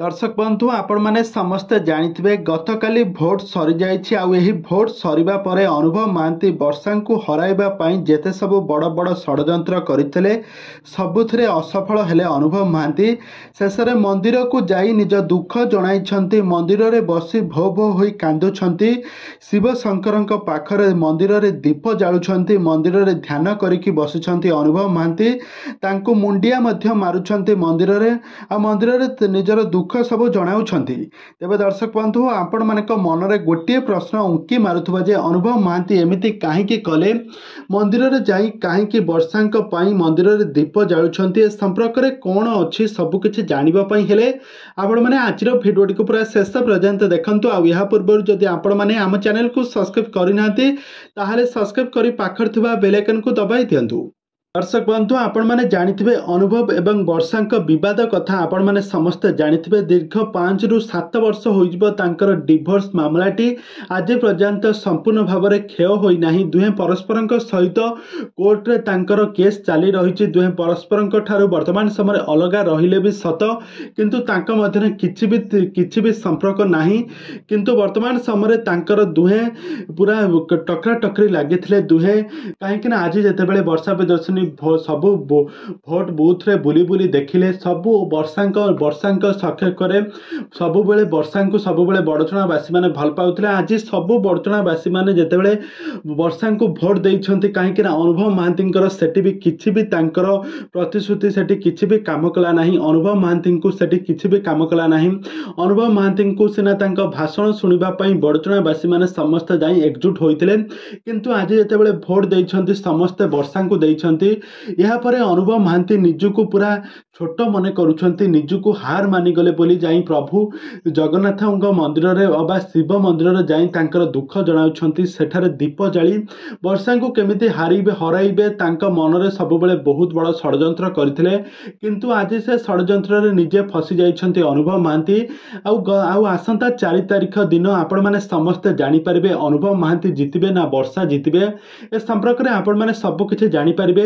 ଦର୍ଶକ ବନ୍ଧୁ ଆପଣମାନେ ସମସ୍ତେ ଜାଣିଥିବେ ଗତକାଲି ଭୋଟ ସରିଯାଇଛି ଆଉ ଏହି ଭୋଟ ସରିବା ପରେ ଅନୁଭବ ମହାନ୍ତି ବର୍ଷାଙ୍କୁ ହରାଇବା ପାଇଁ ଯେତେ ସବୁ ବଡ଼ ବଡ଼ ଷଡ଼ଯନ୍ତ୍ର କରିଥିଲେ ସବୁଥିରେ ଅସଫଳ ହେଲେ ଅନୁଭବ ମହାନ୍ତି ଶେଷରେ ମନ୍ଦିରକୁ ଯାଇ ନିଜ ଦୁଃଖ ଜଣାଇଛନ୍ତି ମନ୍ଦିରରେ ବସି ଭୋ ଭୋ ହୋଇ କାନ୍ଦୁଛନ୍ତି ଶିବଶଙ୍କରଙ୍କ ପାଖରେ ମନ୍ଦିରରେ ଦୀପ ଜାଳୁଛନ୍ତି ମନ୍ଦିରରେ ଧ୍ୟାନ କରିକି ବସିଛନ୍ତି ଅନୁଭବ ମହାନ୍ତି ତାଙ୍କୁ ମୁଣ୍ଡିଆ ମଧ୍ୟ ମାରୁଛନ୍ତି ମନ୍ଦିରରେ ଆଉ ମନ୍ଦିରରେ ନିଜର ଦୁଃଖ ଦୁଃଖ ସବୁ ଜଣାଉଛନ୍ତି ତେବେ ଦର୍ଶକ ବନ୍ଧୁ ଆପଣମାନଙ୍କ ମନରେ ଗୋଟିଏ ପ୍ରଶ୍ନ ଉଙ୍କି ମାରୁଥିବା ଯେ ଅନୁଭବ ମହାନ୍ତି ଏମିତି କାହିଁକି କଲେ ମନ୍ଦିରରେ ଯାଇ କାହିଁକି ବର୍ଷାଙ୍କ ପାଇଁ ମନ୍ଦିରରେ ଦୀପ ଜାଳୁଛନ୍ତି ଏ ସମ୍ପର୍କରେ କ'ଣ ଅଛି ସବୁକିଛି ଜାଣିବା ପାଇଁ ହେଲେ ଆପଣମାନେ ଆଜିର ଭିଡ଼ିଓଟିକୁ ପୁରା ଶେଷ ପର୍ଯ୍ୟନ୍ତ ଦେଖନ୍ତୁ ଆଉ ଏହା ପୂର୍ବରୁ ଯଦି ଆପଣମାନେ ଆମ ଚ୍ୟାନେଲକୁ ସବସ୍କ୍ରାଇବ୍ କରିନାହାନ୍ତି ତାହେଲେ ସବସ୍କ୍ରାଇବ୍ କରି ପାଖରେ ଥିବା ବେଲାଇକନ୍କୁ ଦବାଇ ଦିଅନ୍ତୁ দর্শক বন্ধু আপনার জাঁথিবে অনুভব এবং বর্ষাঙ্ক বিবাদ কথা আপনার সমস্তে জাঁথিবে দীর্ঘ পাঁচ রু সাত বর্ষ হয়েযিব তাঁর ডিভোর্স মামলাটি আজ পর্যন্ত সম্পূর্ণ ভাবে ক্ষয় হয়ে না দুহে পরস্পর সহিত কোর্টরে তাঁর কেস চালি রয়েছে দুহে পরস্পর ঠার বর্তমান সময় অলগা রহলে বি সত কিন্তু তাঁর মধ্যে কিছু বি কিছু বি সম্পর্ক না কিন্তু বর্তমান সময় তাঁর দুহে পুরা টকরা টকরি লাগিলে দুহে কিনা আজ যেতবে বর্ষা প্রিয়দর্শনী ସେମାନେ ସବୁ ଭୋଟ୍ ବୁଥ୍ରେ ବୁଲି ବୁଲି ଦେଖିଲେ ସବୁ ବର୍ଷାଙ୍କ ବର୍ଷାଙ୍କ ସକ୍ଷେକରେ ସବୁବେଳେ ବର୍ଷାଙ୍କୁ ସବୁବେଳେ ବଡ଼ଚଣାବାସୀମାନେ ଭଲ ପାଉଥିଲେ ଆଜି ସବୁ ବଡ଼ଚଣାବାସୀମାନେ ଯେତେବେଳେ ବର୍ଷାଙ୍କୁ ଭୋଟ୍ ଦେଇଛନ୍ତି କାହିଁକିନା ଅନୁଭବ ମହାନ୍ତିଙ୍କର ସେଠି ବି କିଛି ବି ତାଙ୍କର ପ୍ରତିଶ୍ରୁତି ସେଠି କିଛି ବି କାମ କଲା ନାହିଁ ଅନୁଭବ ମହାନ୍ତିଙ୍କୁ ସେଠି କିଛି ବି କାମ କଲା ନାହିଁ ଅନୁଭବ ମହାନ୍ତିଙ୍କୁ ସିନା ତାଙ୍କ ଭାଷଣ ଶୁଣିବା ପାଇଁ ବଡ଼ଚଣାବାସୀମାନେ ସମସ୍ତେ ଯାଇ ଏକଜୁଟ ହୋଇଥିଲେ କିନ୍ତୁ ଆଜି ଯେତେବେଳେ ଭୋଟ୍ ଦେଇଛନ୍ତି ସମସ୍ତେ ବର୍ଷାଙ୍କୁ ଦେଇଛନ୍ତି ଏହାପରେ ଅନୁଭବ ମହାନ୍ତି ନିଜକୁ ପୁରା ଛୋଟ ମନେ କରୁଛନ୍ତି ନିଜକୁ ହାର ମାନିଗଲେ ବୋଲି ଯାଇ ପ୍ରଭୁ ଜଗନ୍ନାଥଙ୍କ ମନ୍ଦିରରେ ଅବା ଶିବ ମନ୍ଦିରରେ ଯାଇ ତାଙ୍କର ଦୁଃଖ ଜଣାଉଛନ୍ତି ସେଠାରେ ଦୀପ ଜାଳି ବର୍ଷାଙ୍କୁ କେମିତି ହାରିବେ ହରାଇବେ ତାଙ୍କ ମନରେ ସବୁବେଳେ ବହୁତ ବଡ଼ ଷଡ଼ଯନ୍ତ୍ର କରିଥିଲେ କିନ୍ତୁ ଆଜି ସେ ଷଡ଼ଯନ୍ତ୍ରରେ ନିଜେ ଫସି ଯାଇଛନ୍ତି ଅନୁଭବ ମହାନ୍ତି ଆଉ ଆଉ ଆସନ୍ତା ଚାରି ତାରିଖ ଦିନ ଆପଣମାନେ ସମସ୍ତେ ଜାଣିପାରିବେ ଅନୁଭବ ମହାନ୍ତି ଜିତିବେ ନା ବର୍ଷା ଜିତିବେ ଏ ସମ୍ପର୍କରେ ଆପଣମାନେ ସବୁକିଛି ଜାଣିପାରିବେ